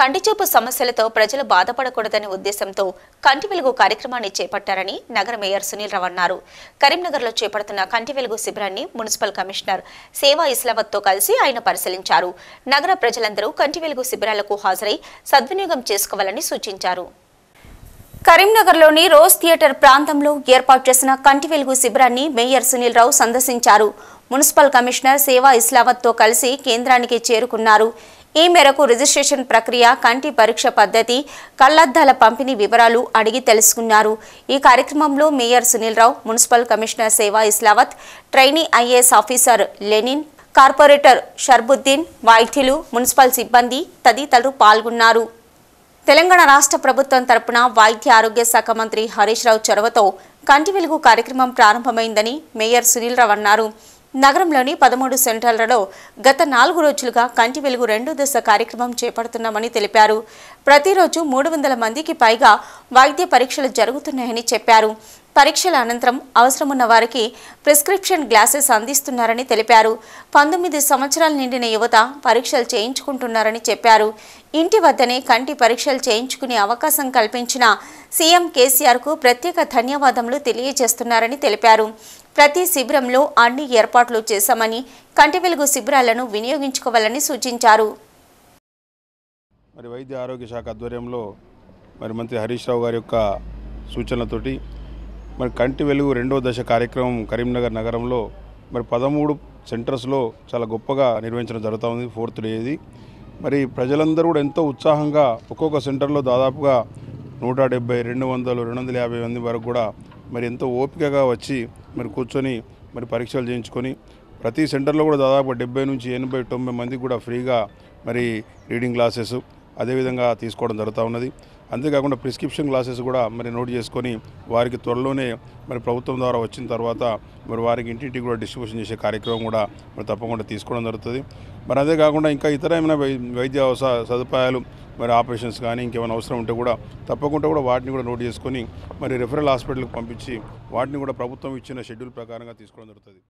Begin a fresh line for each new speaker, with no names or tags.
కంటిచూపు సమస్యలతో ప్రజలు బాధపడకూడదని ఉద్దేశంతో కంటి వెలుగు కార్యక్రమాన్ని చేపట్టారని నగర మేయర్ సునీల్ రావు అన్నారు కరీంనగర్లో చేపడుతున్న కంటి వెలుగు శిబిరాన్ని మున్సిపల్ కమిషనర్ సేవా ఇస్లావత్తో కలిసి ఆయన పరిశీలించారు నగర ప్రజలందరూ కంటి వెలుగు శిబిరాలకు హాజరై సద్వినియోగం చేసుకోవాలని సూచించారు కరీంనగర్లోని రోజ్ థియేటర్ ప్రాంతంలో ఏర్పాటు చేసిన కంటి వెలుగు శిబిరాన్ని మేయర్ సునీల్ రావు సందర్శించారు మున్సిపల్ కమిషనర్ సేవా ఇస్లావత్తో కలిసి కేంద్రానికి చేరుకున్నారు ఈ మేరకు రిజిస్ట్రేషన్ ప్రక్రియ కంటి పరీక్ష పద్ధతి కళ్లద్దాల పంపిణీ వివరాలు అడిగి తెలుసుకున్నారు ఈ కార్యక్రమంలో mayor Sunil Rao municipal commissioner Seva Islavath trainee IAS officer Lenin corporator Sharbuddin వైద్యులు మున్సిపల్ సిబ్బంది తదితరులు పాల్గొన్నారు తెలంగాణ రాష్ట్ర ప్రభుత్వం తరపున వైద్య ఆరోగ్య శాఖ మంత్రి హరీష్ రావు చొరవతో కంటి వెలుగు కార్యక్రమం ప్రారంభమైందని మేయర్ సునీల్ రావు అన్నారు నగరంలోని పదమూడు సెంటర్లలో గత నాలుగు రోజులుగా కంటి వెలుగు రెండో దశ కార్యక్రమం చేపడుతున్నామని తెలిపారు ప్రతిరోజు మూడు వందల మందికి పైగా వైద్య పరీక్షలు జరుగుతున్నాయని చెప్పారు పరీక్షల అనంతరం అవసరమున్న వారికి ప్రిస్క్రిప్షన్ గ్లాసెస్ అందిస్తున్నారని తెలిపారు పంతొమ్మిది సంవత్సరాలు నిండిన యువత పరీక్షలు చేయించుకుంటున్నారని చెప్పారు ఇంటి వద్దనే కంటి పరీక్షలు చేయించుకునే అవకాశం కల్పించిన సీఎం కేసీఆర్కు ప్రత్యేక ధన్యవాదములు తెలియజేస్తున్నారని తెలిపారు ప్రతి శిబిరంలో అన్ని ఏర్పాట్లు చేశామని కంటి వెలుగు శిబిరాలను వినియోగించుకోవాలని సూచించారు
మరి వైద్య ఆరోగ్య శాఖ ఆధ్వర్యంలో మరి మంత్రి హరీష్ రావు గారి యొక్క సూచనలతోటి మరి కంటి వెలుగు రెండో దశ కార్యక్రమం కరీంనగర్ నగరంలో మరి పదమూడు సెంటర్స్లో చాలా గొప్పగా నిర్వహించడం జరుగుతూ ఉంది ఫోర్త్ డేది మరి ప్రజలందరూ కూడా ఎంతో ఉత్సాహంగా ఒక్కొక్క సెంటర్లో దాదాపుగా నూట డెబ్బై రెండు వందలు రెండు వందల యాభై మంది వరకు కూడా మరి ఎంతో ఓపికగా వచ్చి మరి కూర్చొని మరి పరీక్షలు చేయించుకొని ప్రతి సెంటర్లో కూడా దాదాపు డెబ్బై నుంచి ఎనభై తొంభై మందికి కూడా ఫ్రీగా మరి రీడింగ్ క్లాసెస్ అదేవిధంగా తీసుకోవడం జరుగుతూ ఉన్నది అంతేకాకుండా ప్రిస్క్రిప్షన్ గ్లాసెస్ కూడా మరి నోట్ చేసుకొని వారికి త్వరలోనే మరి ప్రభుత్వం ద్వారా వచ్చిన తర్వాత మరి వారికి ఇంటింటికి కూడా డిస్ట్రిబ్యూషన్ చేసే కార్యక్రమం కూడా మరి తప్పకుండా తీసుకోవడం జరుగుతుంది మరి అదే కాకుండా ఇంకా ఇతర ఏమైనా వైద్య సదుపాయాలు మరి ఆపరేషన్స్ కానీ ఇంకేమైనా అవసరం ఉంటే కూడా తప్పకుండా కూడా వాటిని కూడా నోట్ చేసుకొని మరి రెఫరల్ హాస్పిటల్కి పంపించి వాటిని కూడా ప్రభుత్వం ఇచ్చిన షెడ్యూల్ ప్రకారంగా తీసుకోవడం జరుగుతుంది